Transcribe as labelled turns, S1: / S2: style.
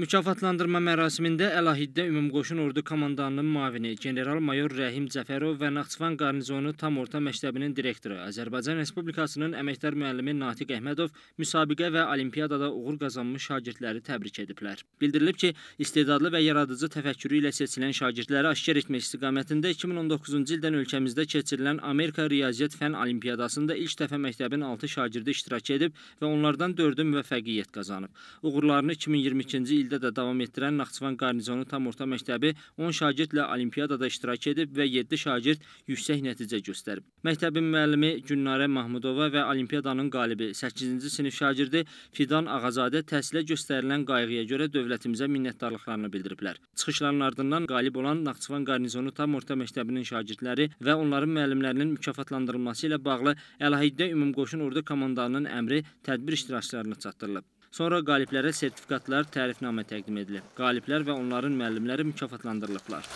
S1: Mükafatlandırma mərasimində Əlahiddə Ümumqoşun Ordu Komandanının müavini general-mayor Rəhim Cəfərov və Naxçıvan Qarnizonu Tam Orta Məktəbinin direktoru Azərbaycan Respublikasının əməkdar müəllimi Natiq Əhmədov müsabiqə və olimpiyadada uğur qazanmış şagirdləri təbrik ediblər. Bildirilib ki, istedadlı və yaradıcı təfəkkürü ilə seçilən şagirdləri aşkar etmək istiqamətində 2019-cu ildən ölkəmizdə keçirilən Amerika Riyaziyyat Fən Olimpiyadasında ilk dəfə məktəbin 6 şagirdi iştirak edib və onlardan 4-ü müvəffəqiyyət qazanıb. Uğurlarını 2022-ci ildə də davam etdirən Naxçıvan Qarnizonu tam orta məktəbi 10 şagirdlə olimpiyadada iştirak edib və 7 şagird yüksək nəticə göstərib. Məktəbin müəllimi Günnarə Mahmudova və olimpiyadanın qalibi 8-ci sinif şagirdi Fidan Ağazadə təhsilə göstərilən qayğıya görə dövlətimizə minnətdarlıqlarını bildiriblər. Çıxışların ardından qalib olan Naxçıvan Qarnizonu tam orta məktəbinin şagirdləri və onların müəllimlərinin mükafatlandırılması ilə bağlı Əlahiddə Ümumqoşun Ordu komandanının əmri tədbir iştirakçılarına çatdırılıb. Sonra qaliblərə sertifikatlar, tərifnamə təqdim edilib. Qaliblər və onların müəllimləri mükafatlandırılıblar.